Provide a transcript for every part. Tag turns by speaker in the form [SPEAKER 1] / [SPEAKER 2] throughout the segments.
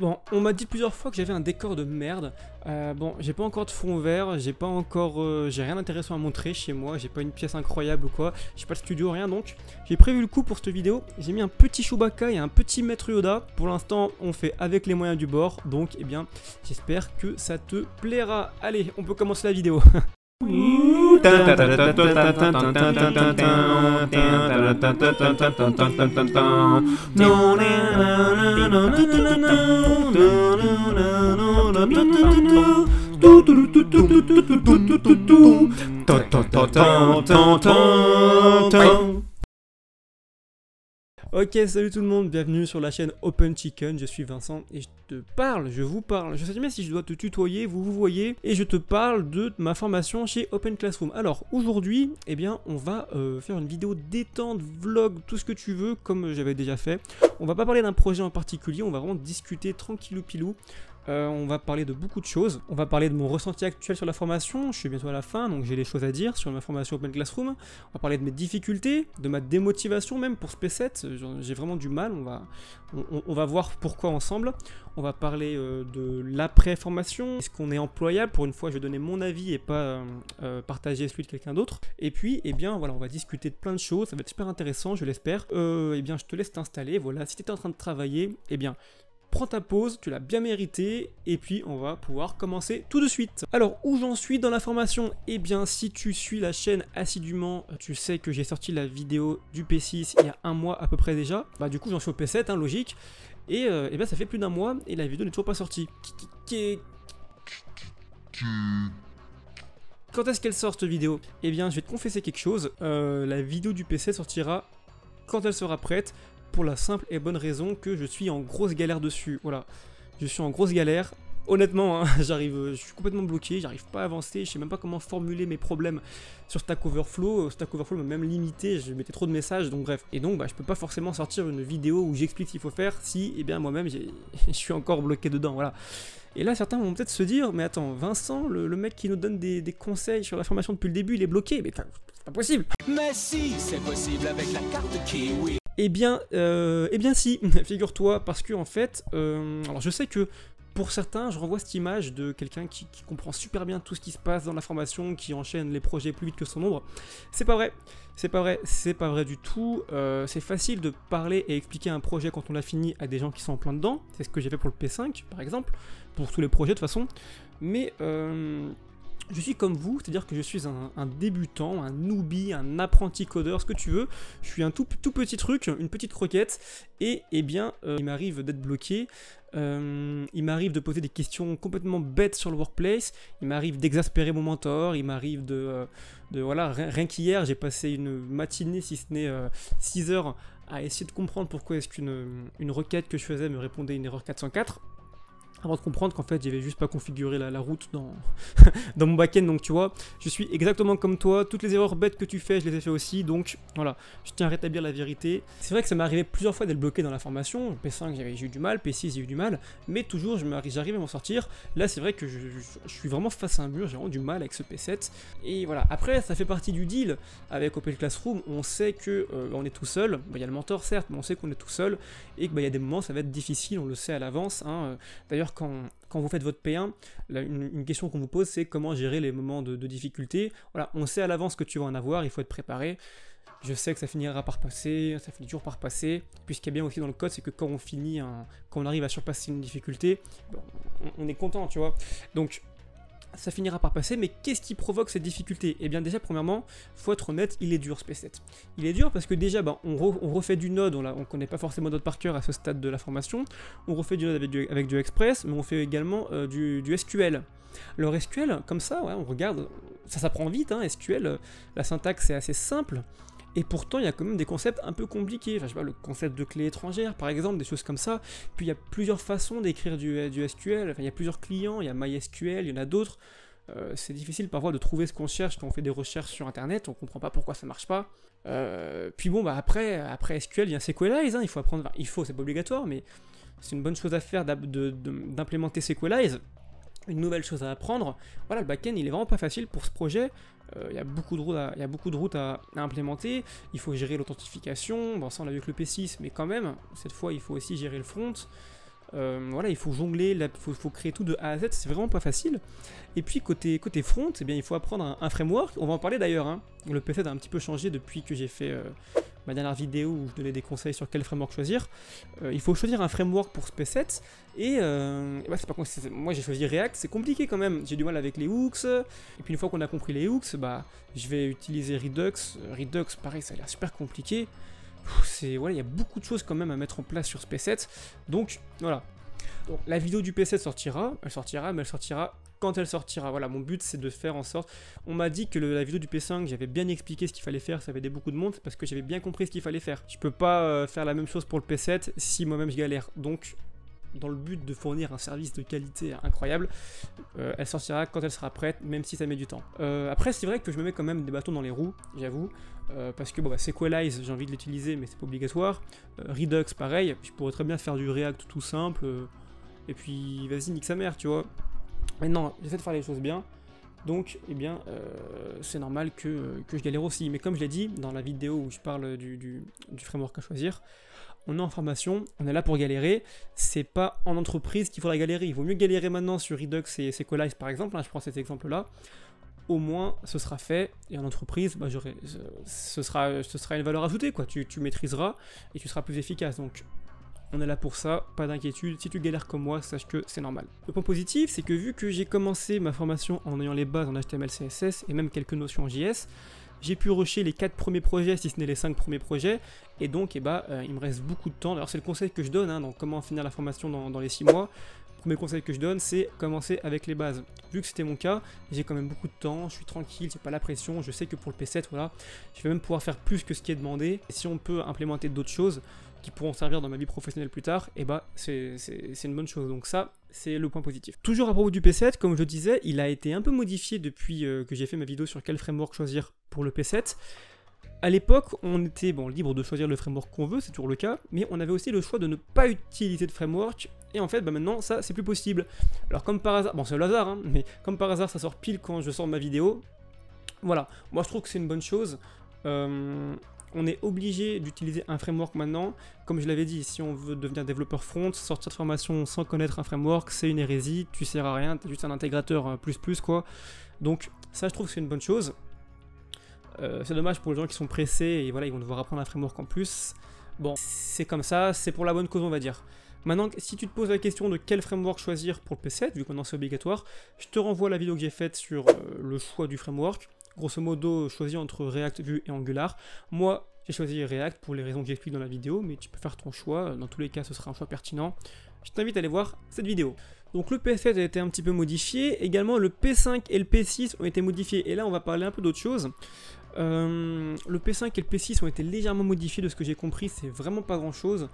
[SPEAKER 1] Bon, on m'a dit plusieurs fois que j'avais un décor de merde. Euh, bon, j'ai pas encore de fond vert, j'ai pas encore... Euh, j'ai rien d'intéressant à montrer chez moi, j'ai pas une pièce incroyable ou quoi, j'ai pas de studio, rien donc. J'ai prévu le coup pour cette vidéo, j'ai mis un petit Chewbacca et un petit Maître Yoda. Pour l'instant, on fait avec les moyens du bord, donc, eh bien, j'espère que ça te plaira. Allez, on peut commencer la vidéo Ooh, Ok, salut tout le monde, bienvenue sur la chaîne Open Chicken, je suis Vincent et je te parle, je vous parle, je sais jamais si je dois te tutoyer, vous vous voyez, et je te parle de ma formation chez Open Classroom. Alors aujourd'hui, eh bien, on va euh, faire une vidéo détente, vlog, tout ce que tu veux, comme j'avais déjà fait. On va pas parler d'un projet en particulier, on va vraiment discuter tranquillou pilou euh, on va parler de beaucoup de choses. On va parler de mon ressenti actuel sur la formation. Je suis bientôt à la fin, donc j'ai des choses à dire sur ma formation Open Classroom. On va parler de mes difficultés, de ma démotivation même pour ce 7 J'ai vraiment du mal. On va, on, va voir pourquoi ensemble. On va parler euh, de l'après-formation. Est-ce qu'on est employable Pour une fois, je vais donner mon avis et pas euh, partager celui de quelqu'un d'autre. Et puis, eh bien, voilà, on va discuter de plein de choses. Ça va être super intéressant, je l'espère. eh bien, je te laisse t'installer. Voilà, si tu étais en train de travailler, eh bien, prends ta pause, tu l'as bien mérité, et puis on va pouvoir commencer tout de suite. Alors, où j'en suis dans la formation Eh bien, si tu suis la chaîne assidûment, tu sais que j'ai sorti la vidéo du P6 il y a un mois à peu près déjà. Bah du coup, j'en suis au P7, hein, logique. Et, euh, ben, ça fait plus d'un mois, et la vidéo n'est toujours pas sortie. quand est-ce qu'elle sort cette vidéo Eh bien, je vais te confesser quelque chose. Euh, la vidéo du PC sortira quand elle sera prête pour la simple et bonne raison que je suis en grosse galère dessus. Voilà, je suis en grosse galère. Honnêtement, hein, j'arrive, je suis complètement bloqué, j'arrive pas à avancer, je sais même pas comment formuler mes problèmes sur Stack Overflow. Euh, Stack Overflow m'a même limité, je mettais trop de messages, donc bref. Et donc, bah, je peux pas forcément sortir une vidéo où j'explique ce qu'il faut faire si, eh bien, moi-même, je suis encore bloqué dedans, voilà. Et là, certains vont peut-être se dire, mais attends, Vincent, le, mec qui nous donne des, des, conseils sur la formation depuis le début, il est bloqué, mais c'est pas possible. Mais si, c'est possible avec la carte Kiwi. Eh bien, euh, eh bien si, figure-toi, parce que en fait, euh, alors je sais que pour certains, je renvoie cette image de quelqu'un qui, comprend super bien tout ce qui se passe dans la formation, qui enchaîne les projets plus vite que son ombre, C'est pas vrai, c'est pas vrai, c'est pas vrai du tout. Euh, c'est facile de parler et expliquer un projet quand on l'a fini à des gens qui sont en plein dedans. C'est ce que j'ai fait pour le P5, par exemple, pour tous les projets de toute façon. Mais je suis comme vous, c'est-à-dire que je suis un, débutant, un newbie, un apprenti codeur, ce que tu veux. Je suis un tout, tout petit truc, une petite croquette, et eh bien, euh, il m'arrive d'être bloqué. Euh, il m'arrive de poser des questions complètement bêtes sur le workplace. Il m'arrive d'exaspérer mon mentor. Il m'arrive de, euh, voilà, rien, qu'hier, j'ai passé une matinée, si ce n'est 6 heures, à essayer de comprendre pourquoi est-ce qu'une requête que je faisais me répondait une erreur 404 avant de comprendre qu'en fait j'avais juste pas configuré la, route dans, dans mon backend, donc tu vois je suis exactement comme toi toutes les erreurs bêtes que tu fais je les ai fait aussi donc voilà je tiens à rétablir la vérité c'est vrai que ça m'est arrivé plusieurs fois d'être bloqué dans la formation P5 j'ai eu du mal P6 j'ai eu du mal mais toujours j'arrive à m'en sortir là c'est vrai que je, suis vraiment face à un mur j'ai vraiment du mal avec ce P7 et voilà après ça fait partie du deal avec Opel Classroom on sait que euh, on est tout seul bah, il y a le mentor certes mais on sait qu'on est tout seul et qu'il bah, il y a des moments ça va être difficile on le sait à l'avance hein. d'ailleurs quand, vous faites votre P1, une, question qu'on vous pose, c'est comment gérer les moments de, difficulté. Voilà, on sait à l'avance que tu vas en avoir, il faut être préparé. Je sais que ça finira par passer, ça finit toujours par passer. Puisqu'il y a bien aussi dans le code, c'est que quand on finit, quand on arrive à surpasser une difficulté, on est content, tu vois. Donc ça finira par passer, mais qu'est-ce qui provoque cette difficulté Eh bien déjà, premièrement, faut être honnête, il est dur ce Il est dur parce que déjà, bah, on, refait du node, on ne connaît pas forcément node par cœur à ce stade de la formation, on refait du node avec du, express, mais on fait également euh, du, SQL. Leur SQL, comme ça, on regarde, ça s'apprend vite, hein, SQL, euh, la syntaxe est assez simple, et pourtant, il y a quand même des concepts un peu compliqués. Enfin, je le concept de clé étrangère, par exemple, des choses comme ça. Puis il y a plusieurs façons d'écrire du, SQL. Enfin, il y a plusieurs clients, il y a MySQL, il y en a d'autres. Euh, c'est difficile parfois de trouver ce qu'on cherche quand on fait des recherches sur Internet. On comprend pas pourquoi ça marche pas. Euh, puis bon, bah après, après SQL, il y a SQLize. Hein. il faut apprendre. Enfin, il faut, c'est pas obligatoire, mais c'est une bonne chose à faire d'implémenter SQLize une nouvelle chose à apprendre. Voilà, le back-end, il est vraiment pas facile pour ce projet. Euh, il y a beaucoup de routes, à, implémenter. Il faut gérer l'authentification. Bon, ça, on l'a vu avec le P6, mais quand même, cette fois, il faut aussi gérer le front. Euh, voilà, il faut jongler, il faut, créer tout de A à Z, c'est vraiment pas facile. Et puis côté, côté front, eh bien, il faut apprendre un, framework, on va en parler d'ailleurs. Hein. Le Le PC a un petit peu changé depuis que j'ai fait euh, ma dernière vidéo où je donnais des conseils sur quel framework choisir. Euh, il faut choisir un framework pour ce P7, et, bah, moi j'ai choisi React, c'est compliqué quand même, j'ai du mal avec les hooks, et puis une fois qu'on a compris les hooks, bah, je vais utiliser Redux, Redux pareil ça a l'air super compliqué voilà, il y a beaucoup de choses quand même à mettre en place sur ce P7. Donc voilà. la vidéo du P7 sortira, elle sortira, mais elle sortira quand elle sortira. Voilà, mon but c'est de faire en sorte. On m'a dit que la vidéo du P5, j'avais bien expliqué ce qu'il fallait faire, ça avait aidé beaucoup de monde parce que j'avais bien compris ce qu'il fallait faire. Je peux pas euh, faire la même chose pour le P7 si moi-même je galère. Donc dans le but de fournir un service de qualité incroyable. Euh, elle sortira quand elle sera prête, même si ça met du temps. Euh, après, c'est vrai que je me mets quand même des bâtons dans les roues, j'avoue. Euh, parce que bon, c'est bah, j'ai envie de l'utiliser, mais c'est pas obligatoire. Euh, Redux, pareil, je pourrais très bien faire du React tout simple, euh, et puis vas-y, nique sa mère, tu vois. Mais non, j'essaie de faire les choses bien, donc, eh bien, c'est normal que, je galère aussi. Mais comme je l'ai dit dans la vidéo où je parle du, framework à choisir, on est en formation, on est là pour galérer, c'est pas en entreprise qu'il faudra galérer. Il vaut mieux galérer maintenant sur Redux et SQLize par exemple, hein, je prends cet exemple-là, au moins ce sera fait et en entreprise, bah, ce, sera, ce sera une valeur ajoutée, quoi. Tu, tu, maîtriseras et tu seras plus efficace. Donc on est là pour ça, pas d'inquiétude. Si tu galères comme moi, sache que c'est normal. Le point positif, c'est que vu que j'ai commencé ma formation en ayant les bases en HTML, CSS et même quelques notions en JS, j'ai pu rusher les quatre premiers projets, si ce n'est les cinq premiers projets, et donc eh bah, euh, il me reste beaucoup de temps. Alors, c'est le conseil que je donne hein, dans comment finir la formation dans, dans les 6 mois premier conseil que je donne, c'est commencer avec les bases. Vu que c'était mon cas, j'ai quand même beaucoup de temps, je suis tranquille, j'ai pas la pression, je sais que pour le P7, voilà, je vais même pouvoir faire plus que ce qui est demandé. Et si on peut implémenter d'autres choses qui pourront servir dans ma vie professionnelle plus tard, et eh ben, bah c'est une bonne chose. Donc ça, c'est le point positif. Toujours à propos du P7, comme je disais, il a été un peu modifié depuis euh, que j'ai fait ma vidéo sur quel framework choisir pour le P7. À l'époque, on était bon, libre de choisir le framework qu'on veut, c'est toujours le cas, mais on avait aussi le choix de ne pas utiliser de framework et en fait, bah, maintenant, ça, c'est plus possible. Alors comme par hasard, bon c'est le hasard, hein, mais comme par hasard, ça sort pile quand je sors ma vidéo. Voilà, moi je trouve que c'est une bonne chose. Euh, on est obligé d'utiliser un framework maintenant. Comme je l'avais dit, si on veut devenir développeur front, sortir de formation sans connaître un framework, c'est une hérésie, tu sers à rien, es juste un intégrateur euh, plus plus quoi. Donc ça je trouve que c'est une bonne chose. Euh, c'est dommage pour les gens qui sont pressés et voilà, ils vont devoir apprendre un framework en plus. Bon, c'est comme ça, c'est pour la bonne cause on va dire. Maintenant, si tu te poses la question de quel framework choisir pour le P7, vu qu'on en sait obligatoire, je te renvoie à la vidéo que j'ai faite sur euh, le choix du framework. Grosso modo, choisi entre React, Vue et Angular. Moi, j'ai choisi React pour les raisons que j'explique dans la vidéo, mais tu peux faire ton choix. Dans tous les cas, ce sera un choix pertinent. Je t'invite à aller voir cette vidéo. Donc le P7 a été un petit peu modifié, également le P5 et le P6 ont été modifiés, et là on va parler un peu d'autre chose. Euh, le P5 et le P6 ont été légèrement modifiés de ce que j'ai compris, c'est vraiment pas grand chose.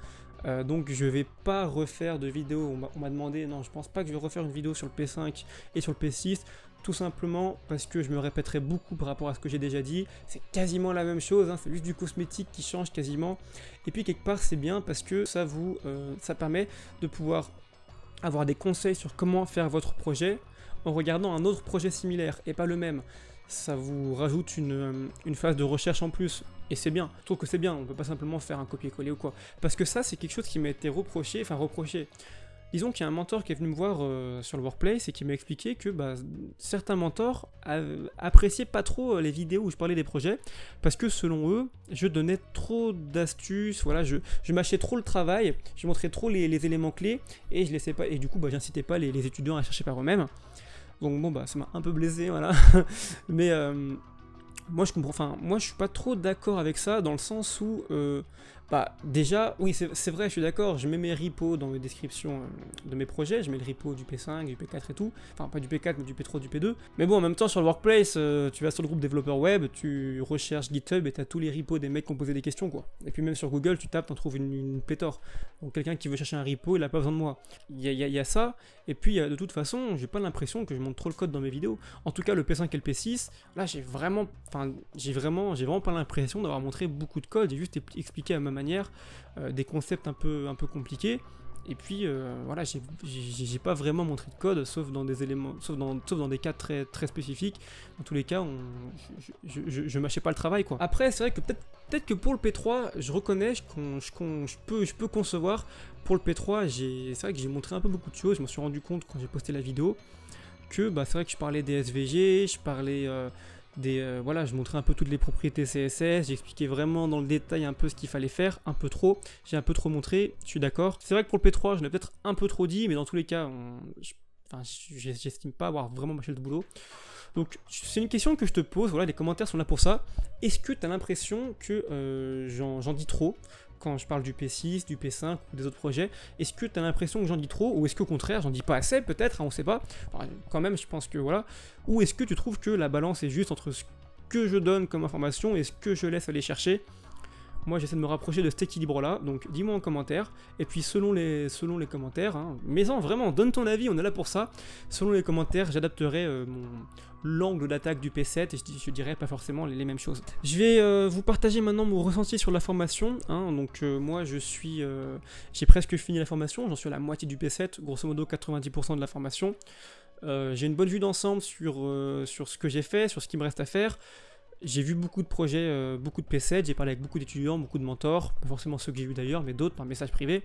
[SPEAKER 1] Euh, donc je vais pas refaire de vidéo, on m'a demandé, non je pense pas que je vais refaire une vidéo sur le P5 et sur le P6, tout simplement parce que je me répéterai beaucoup par rapport à ce que j'ai déjà dit, c'est quasiment la même chose, hein. c'est juste du cosmétique qui change quasiment, et puis quelque part c'est bien parce que ça vous, euh, ça permet de pouvoir avoir des conseils sur comment faire votre projet en regardant un autre projet similaire et pas le même ça vous rajoute euh, une, phase de recherche en plus. Et c'est bien, je trouve que c'est bien, on ne peut pas simplement faire un copier-coller ou quoi. Parce que ça, c'est quelque chose qui m'a été reproché, enfin reproché. Disons qu'il y a un mentor qui est venu me voir euh, sur le Workplace et qui m'a expliqué que bah, certains mentors appréciaient pas trop euh, les vidéos où je parlais des projets parce que selon eux, je donnais trop d'astuces, voilà, je, mâchais trop le travail, je montrais trop les, éléments clés et je laissais pas et du coup bah, j'incitais pas les étudiants à chercher par eux-mêmes. Donc bon, bah, ça m'a un peu blessé, voilà. Mais euh, moi, je comprends. Enfin, moi, je suis pas trop d'accord avec ça dans le sens où euh, bah, déjà, oui, c'est vrai, je suis d'accord, je mets mes repos dans les descriptions euh, de mes projets, je mets le repo du P5, du P4 et tout, enfin pas du P4, mais du P3, du P2. Mais bon, en même temps, sur le Workplace, euh, tu vas sur le groupe développeur web, tu recherches GitHub et t'as tous les repos des mecs qui ont posé des questions, quoi. Et puis même sur Google, tu tapes, t'en trouves une, une ou Donc quelqu'un qui veut chercher un repo, il a pas besoin de moi. Il y a, y a, ça, et puis de toute façon, j'ai pas l'impression que je montre trop le code dans mes vidéos. En tout cas, le P5 et le P6, là, j'ai vraiment, enfin, j'ai vraiment, j'ai vraiment pas l'impression d'avoir montré beaucoup de code, j'ai juste expliqué à ma euh, des concepts un peu, un peu compliqués. Et puis euh, voilà, j'ai pas vraiment montré de code, sauf dans des éléments, sauf dans, sauf dans des cas très, très spécifiques. Dans tous les cas, on, je, je, mâchais pas le travail quoi. Après, c'est vrai que peut-être peut-être que pour le P3, je reconnais, je, je, je, peux, je peux concevoir. Pour le P3, c'est vrai que j'ai montré un peu beaucoup de choses. Je me suis rendu compte quand j'ai posté la vidéo que bah, c'est vrai que je parlais des SVG, je parlais euh, euh, voilà, je montrais un peu toutes les propriétés CSS, j'expliquais vraiment dans le détail un peu ce qu'il fallait faire, un peu trop, j'ai un peu trop montré, je suis d'accord. C'est vrai que pour le P3, je l'ai peut-être un peu trop dit, mais dans tous les cas, j'estime pas avoir vraiment marché de boulot. Donc c'est une question que je te pose, voilà, les commentaires sont là pour ça. Est-ce que tu as l'impression que euh, j'en dis trop quand je parle du P6, du P5 ou des autres projets, est-ce que tu as l'impression que j'en dis trop ou est-ce qu'au contraire j'en dis pas assez peut-être, On hein, on sait pas, quand même je pense que voilà, ou est-ce que tu trouves que la balance est juste entre ce que je donne comme information et ce que je laisse aller chercher moi, j'essaie de me rapprocher de cet équilibre-là, donc dis-moi en commentaire. Et puis, selon les, selon les commentaires, hein, mais en vraiment, donne ton avis, on est là pour ça. Selon les commentaires, j'adapterai euh, mon l'angle d'attaque du P7 et je, je, dirais pas forcément les, mêmes choses. Je vais euh, vous partager maintenant mon ressenti sur la formation. Hein. donc, euh, moi, je suis. J'ai presque fini la formation, j'en suis à la moitié du P7, grosso modo 90% de la formation. J'ai une bonne vue d'ensemble sur, sur ce que j'ai fait, sur ce qui me reste à faire j'ai vu beaucoup de projets, euh, beaucoup de PC, j'ai parlé avec beaucoup d'étudiants, beaucoup de mentors, pas forcément ceux que j'ai vus d'ailleurs, mais d'autres par message privé.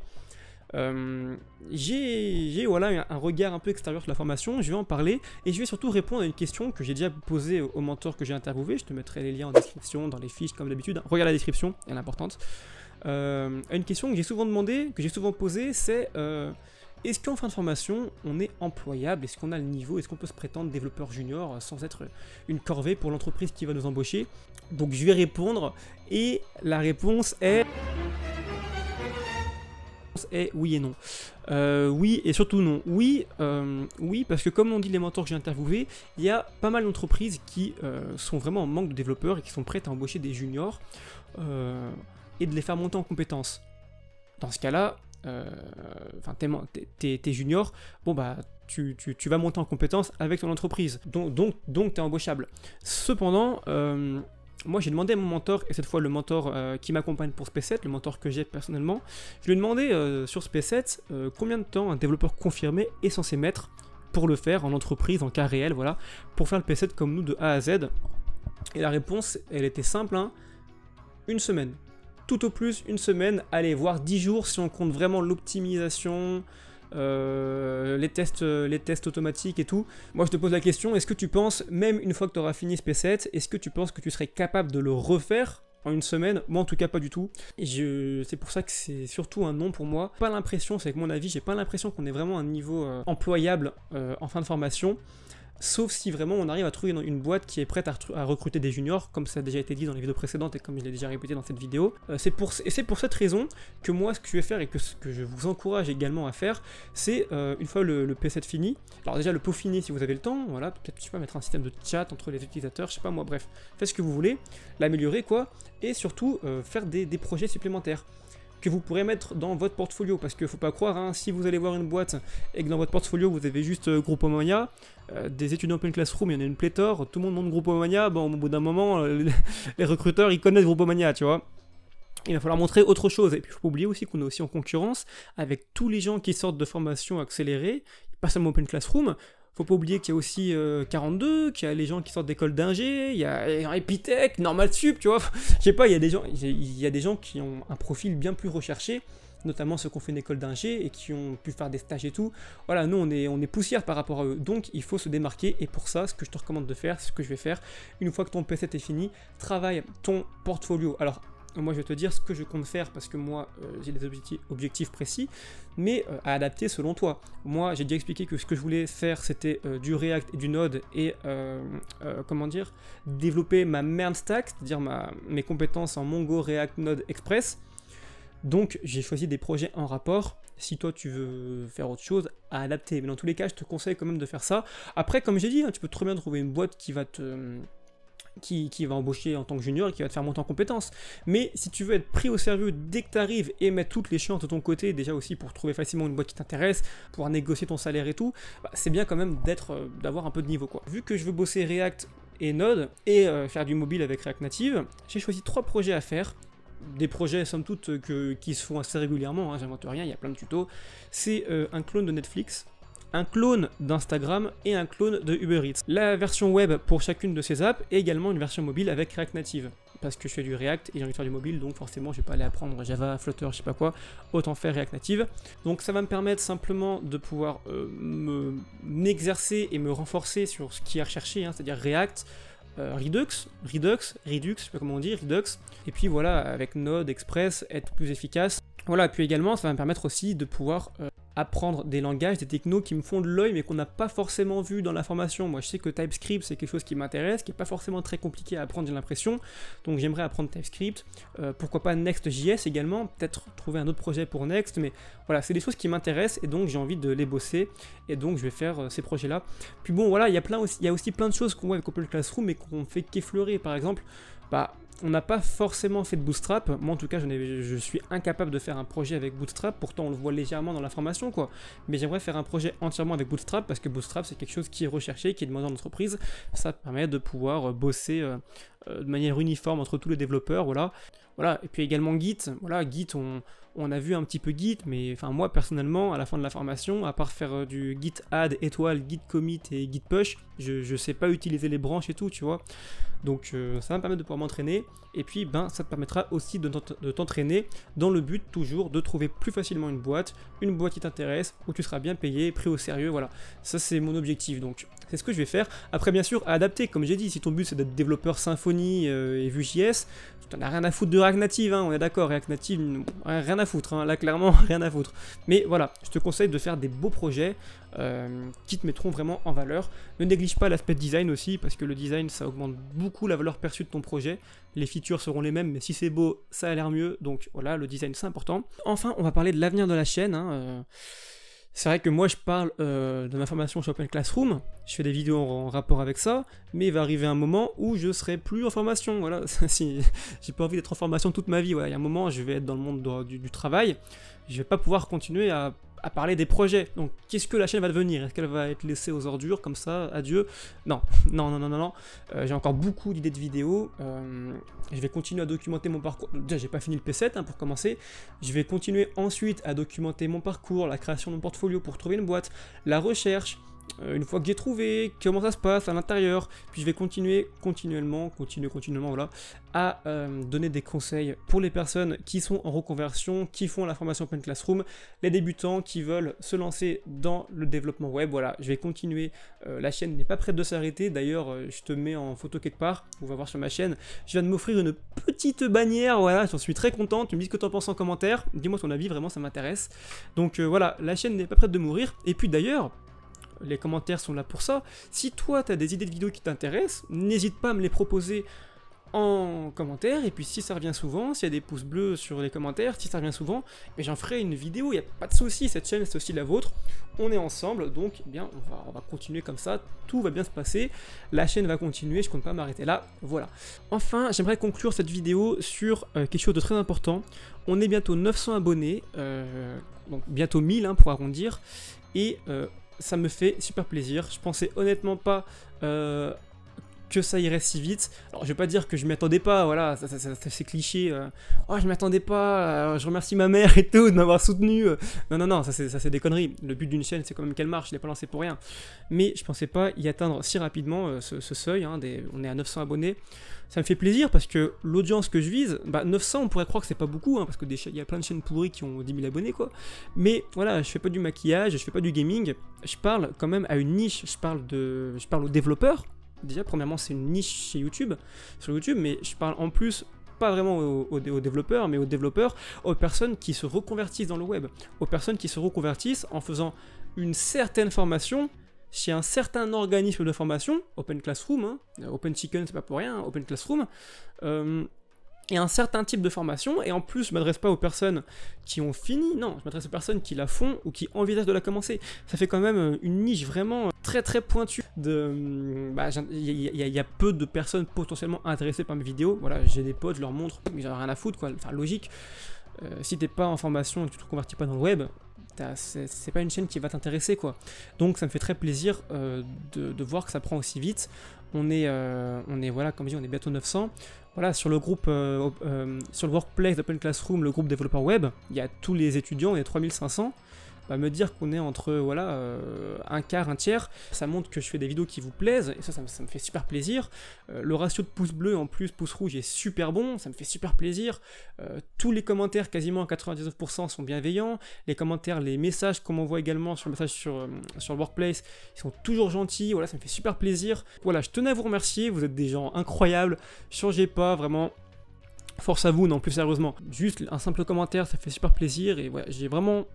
[SPEAKER 1] Euh, j'ai voilà, un regard un peu extérieur sur la formation, je vais en parler et je vais surtout répondre à une question que j'ai déjà posée aux mentors que j'ai interviewé, je te mettrai les liens en description, dans les fiches comme d'habitude, regarde la description, elle est importante. Euh, une question que j'ai souvent demandé, que j'ai souvent posée, c'est est-ce qu'en fin de formation, on est employable Est-ce qu'on a le niveau Est-ce qu'on peut se prétendre développeur junior euh, sans être une corvée pour l'entreprise qui va nous embaucher Donc je vais répondre et la réponse est oui et non. Euh, oui et surtout non. Oui, euh, oui, parce que comme l'ont dit les mentors que j'ai interviewés, il y a pas mal d'entreprises qui sont vraiment en manque de développeurs et qui sont prêtes à embaucher des juniors et de les faire monter en compétences. Dans ce cas-là, euh, enfin t'es es, junior, bon bah tu, vas monter en compétence avec ton entreprise, donc donc donc t'es embauchable. Cependant euh, moi j'ai demandé à mon mentor, et cette fois le mentor euh, qui m'accompagne pour Space7, le mentor que j'ai personnellement, je lui ai demandé sur Space7 combien de temps un développeur confirmé est censé mettre pour le faire en entreprise, en cas réel, voilà, pour faire le P7 comme nous de A à Z. Et la réponse, elle était simple, hein. une semaine tout au plus une semaine, allez, voir 10 jours si on compte vraiment l'optimisation, euh, les, tests, euh, les tests automatiques et tout. Moi, je te pose la question, est-ce que tu penses, même une fois que tu auras fini ce P7, est-ce que tu penses que tu serais capable de le refaire en une semaine Moi, en tout cas, pas du tout. je... c'est pour ça que c'est surtout un non pour moi. Pas l'impression, c'est que mon avis, j'ai pas l'impression qu'on est vraiment un niveau euh, employable en fin de formation sauf si vraiment on arrive à trouver une, boîte qui est prête à, recruter des juniors, comme ça a déjà été dit dans les vidéos précédentes et comme je l'ai déjà répété dans cette vidéo. Euh, c'est pour, et c'est pour cette raison que moi, ce que je vais faire et que ce que je vous encourage également à faire, c'est euh, une fois le, le, P7 fini, alors déjà le fini si vous avez le temps, voilà, peut-être, je peux mettre un système de chat entre les utilisateurs, je sais pas moi, bref, faites ce que vous voulez, l'améliorer quoi, et surtout euh, faire des projets supplémentaires que vous pourrez mettre dans votre portfolio. Parce qu'il ne faut pas croire, hein, si vous allez voir une boîte et que dans votre portfolio vous avez juste euh, Groupomania, euh, des étudiants Open Classroom, il y en a une pléthore, tout le monde monte Groupomania, bon, au bout d'un moment, euh, les recruteurs ils connaissent Groupomania, tu vois il va falloir montrer autre chose. Et puis, il ne faut pas oublier aussi qu'on est aussi en concurrence avec tous les gens qui sortent de formations accélérées, pas seulement Open Classroom, faut pas oublier qu'il y a aussi 42, euh, qu'il y a les gens qui sortent d'école d'ingé, il y a Epitech, Normal Sup, tu vois. Je sais pas, il y, a des gens, il y a des gens qui ont un profil bien plus recherché, notamment ceux qui ont fait une école d'ingé et qui ont pu faire des stages et tout. Voilà, nous on est, on est poussière par rapport à eux, donc il faut se démarquer. Et pour ça, ce que je te recommande de faire, ce que je vais faire, une fois que ton PC est fini, travaille ton portfolio. Alors moi je vais te dire ce que je compte faire parce que moi euh, j'ai des objectifs, précis, mais euh, à adapter selon toi. Moi j'ai déjà expliqué que ce que je voulais faire c'était euh, du React et du Node et comment dire, développer ma main stack, c'est-à-dire mes compétences en Mongo, React, Node, Express. Donc j'ai choisi des projets en rapport. Si toi tu veux faire autre chose, à adapter. Mais dans tous les cas, je te conseille quand même de faire ça. Après, comme j'ai dit, hein, tu peux très bien trouver une boîte qui va te qui, va embaucher en tant que junior et qui va te faire monter en compétences. Mais si tu veux être pris au sérieux dès que tu arrives et mettre toutes les chances de ton côté, déjà aussi pour trouver facilement une boîte qui t'intéresse, pour négocier ton salaire et tout, bah, c'est bien quand même d'être, euh, d'avoir un peu de niveau quoi. Vu que je veux bosser React et Node et euh, faire du mobile avec React Native, j'ai choisi trois projets à faire des projets somme toute euh, qui se font assez régulièrement, hein, j'invente rien, il y a plein de tutos. C'est un clone de Netflix un clone d'Instagram et un clone de Uber Eats. La version web pour chacune de ces apps et également une version mobile avec React Native. Parce que je fais du React et j'ai envie de faire du mobile, donc forcément je vais pas aller apprendre Java, Flutter, je sais pas quoi, autant faire React Native. Donc ça va me permettre simplement de pouvoir euh, me m'exercer et me renforcer sur ce qui est recherché, hein, c'est-à-dire React, euh, Redux, Redux, Redux, je sais pas comment on dit, Redux. Et puis voilà, avec Node, Express, être plus efficace. Voilà, puis également, ça va me permettre aussi de pouvoir euh, apprendre des langages, des technos qui me font de l'œil mais qu'on n'a pas forcément vu dans la formation. Moi je sais que TypeScript c'est quelque chose qui m'intéresse, qui n'est pas forcément très compliqué à apprendre j'ai l'impression, donc j'aimerais apprendre TypeScript, euh, pourquoi pas Next.js également, peut-être trouver un autre projet pour Next, mais voilà c'est des choses qui m'intéressent et donc j'ai envie de les bosser et donc je vais faire euh, ces projets là. Puis bon voilà il y a aussi, aussi plein de choses qu'on voit avec Open Classroom mais qu'on fait qu'effleurer par exemple, bah on n'a pas forcément fait de Bootstrap. Moi, en tout cas, je, suis incapable de faire un projet avec Bootstrap. Pourtant, on le voit légèrement dans la formation, quoi. Mais j'aimerais faire un projet entièrement avec Bootstrap parce que Bootstrap, c'est quelque chose qui est recherché, qui est demandé en entreprise. Ça permet de pouvoir bosser euh, euh, de manière uniforme entre tous les développeurs, voilà. Voilà, et puis également Git, voilà, Git, on, a vu un petit peu Git, mais enfin moi personnellement, à la fin de la formation, à part faire euh, du Git add, étoile, Git commit et Git push, je, ne sais pas utiliser les branches et tout, tu vois. Donc euh, ça va me permettre de pouvoir m'entraîner, et puis ben ça te permettra aussi de t'entraîner dans le but toujours de trouver plus facilement une boîte, une boîte qui t'intéresse, où tu seras bien payé, pris au sérieux, voilà. Ça c'est mon objectif, donc c'est ce que je vais faire. Après bien sûr, adapter, comme j'ai dit, si ton but c'est d'être développeur symphonique, euh, et tu n'en as rien à foutre de React Native, hein, on est d'accord, React Native, rien à foutre, hein, là clairement, rien à foutre. Mais voilà, je te conseille de faire des beaux projets euh, qui te mettront vraiment en valeur. Ne néglige pas l'aspect design aussi, parce que le design, ça augmente beaucoup la valeur perçue de ton projet. Les features seront les mêmes, mais si c'est beau, ça a l'air mieux, donc voilà, le design c'est important. Enfin, on va parler de l'avenir de la chaîne. Hein, euh, c'est vrai que moi je parle euh, de ma formation sur Open Classroom, je fais des vidéos en, rapport avec ça, mais il va arriver un moment où je serai plus en formation, voilà, si j'ai pas envie d'être en formation toute ma vie, il y a un moment je vais être dans le monde du, du, travail, je vais pas pouvoir continuer à à parler des projets. Donc, qu'est-ce que la chaîne va devenir Est-ce qu'elle va être laissée aux ordures comme ça Adieu Non, non, non, non, non. non. Euh, j'ai encore beaucoup d'idées de vidéos. Euh, je vais continuer à documenter mon parcours. Déjà, j'ai pas fini le P7 hein, pour commencer. Je vais continuer ensuite à documenter mon parcours, la création de mon portfolio pour trouver une boîte, la recherche. Euh, une fois que j'ai trouvé comment ça se passe à l'intérieur, puis je vais continuer continuellement, continuer continuellement, voilà, à euh, donner des conseils pour les personnes qui sont en reconversion, qui font la formation Open Classroom, les débutants qui veulent se lancer dans le développement web, voilà, je vais continuer, euh, la chaîne n'est pas prête de s'arrêter, d'ailleurs je te mets en photo quelque part, on va voir sur ma chaîne, je viens de m'offrir une petite bannière, voilà, j'en suis très content, tu me dis ce que tu en penses en commentaire, dis-moi ton avis, vraiment ça m'intéresse, donc voilà, la chaîne n'est pas prête de mourir, et puis d'ailleurs, les commentaires sont là pour ça. Si toi, tu as des idées de vidéos qui t'intéressent, n'hésite pas à me les proposer en commentaire. Et puis si ça revient souvent, s'il y a des pouces bleus sur les commentaires, si ça revient souvent, eh j'en ferai une vidéo, il n'y a pas de souci, cette chaîne c'est aussi la vôtre. On est ensemble, donc eh bien on va, continuer comme ça, tout va bien se passer, la chaîne va continuer, je ne compte pas m'arrêter là, voilà. Enfin, j'aimerais conclure cette vidéo sur euh, quelque chose de très important. On est bientôt 900 abonnés, euh, donc bientôt 1000 hein, pour arrondir, et euh, ça me fait super plaisir. Je pensais honnêtement pas euh, que ça irait si vite. Alors je vais pas dire que je m'y pas, voilà, ça, c'est cliché. Euh, oh je m'attendais pas, euh, je remercie ma mère et tout de m'avoir soutenu. Euh. non non non, ça c'est des conneries. Le but d'une chaîne c'est quand même qu'elle marche, je l'ai pas lancé pour rien. Mais je pensais pas y atteindre si rapidement ce, seuil, hein, des, on est à 900 abonnés. Ça me fait plaisir parce que l'audience que je vise, bah 900 on pourrait croire que c'est pas beaucoup, hein, parce que il y a plein de chaînes pourries qui ont 10 000 abonnés quoi. Mais voilà, je fais pas du maquillage, je fais pas du gaming, je parle quand même à une niche, je parle, de, je parle aux développeurs, déjà, premièrement, c'est une niche chez YouTube, sur YouTube, mais je parle en plus pas vraiment aux, développeurs, mais aux développeurs, aux personnes qui se reconvertissent dans le web, aux personnes qui se reconvertissent en faisant une certaine formation chez un certain organisme de formation, Open Classroom, hein. euh, Open Chicken, c'est pas pour rien, hein, Open Classroom, euh, et un certain type de formation, et en plus je m'adresse pas aux personnes qui ont fini, non, je m'adresse aux personnes qui la font ou qui envisagent de la commencer. Ça fait quand même euh, une niche vraiment euh, très très pointue. De, hum, bah, il y, a peu de personnes potentiellement intéressées par mes vidéos. Voilà, j'ai des potes, je leur montre, mais n'ont rien à foutre, quoi. Enfin, logique. Si euh, si t'es pas en formation et que tu te convertis pas dans le web, c'est pas une chaîne qui va t'intéresser quoi. Donc ça me fait très plaisir de, voir que ça prend aussi vite. On est, on est voilà, comme je dis, on est bientôt 900 voilà, sur le groupe, euh, euh, sur le workplace d'Open Classroom, le groupe développeur web, il y a tous les étudiants, il y a 3500 va bah, me dire qu'on est entre voilà euh, un quart, un tiers, ça montre que je fais des vidéos qui vous plaisent, et ça, ça, me fait super plaisir. Euh, le ratio de pouces bleus, en plus, pouces rouges, est super bon, ça me fait super plaisir. Euh, tous les commentaires, quasiment à 99%, sont bienveillants. Les commentaires, les messages qu'on voit également sur le message sur, sur le workplace, ils sont toujours gentils, voilà, ça me fait super plaisir. Voilà, je tenais à vous remercier, vous êtes des gens incroyables, changez pas, vraiment, Force à vous, non plus sérieusement. Juste un simple commentaire, ça fait super plaisir et voilà, j'ai vraiment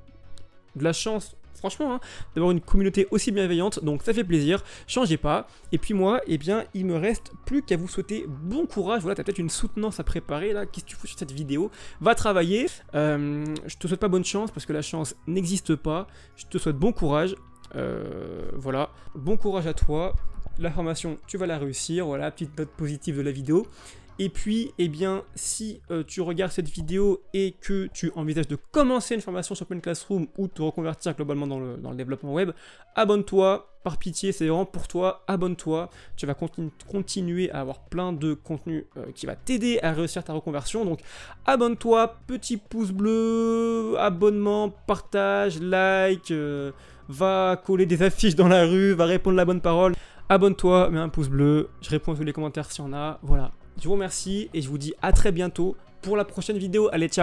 [SPEAKER 1] de la chance franchement, hein, d'avoir une communauté aussi bienveillante, donc ça fait plaisir, changez pas. Et puis moi, eh bien, il me reste plus qu'à vous souhaiter bon courage, voilà, t'as peut-être une soutenance à préparer, là, qu'est-ce que tu fous sur cette vidéo Va travailler, euh, je te souhaite pas bonne chance, parce que la chance n'existe pas, je te souhaite bon courage, euh, voilà, bon courage à toi, la formation, tu vas la réussir, voilà, petite note positive de la vidéo. Et puis, eh bien, si euh, tu regardes cette vidéo et que tu envisages de commencer une formation sur Open Classroom ou te reconvertir globalement dans le, développement web, abonne-toi. Par pitié, c'est vraiment pour toi, abonne-toi. Tu vas continuer à avoir plein de contenu euh, qui va t'aider à réussir ta reconversion. Donc, abonne-toi, petit pouce bleu, abonnement, partage, like, euh, va coller des affiches dans la rue, va répondre la bonne parole abonne-toi, mets un pouce bleu, je réponds à tous les commentaires s'il y en a, voilà. Je vous remercie et je vous dis à très bientôt pour la prochaine vidéo. Allez, ciao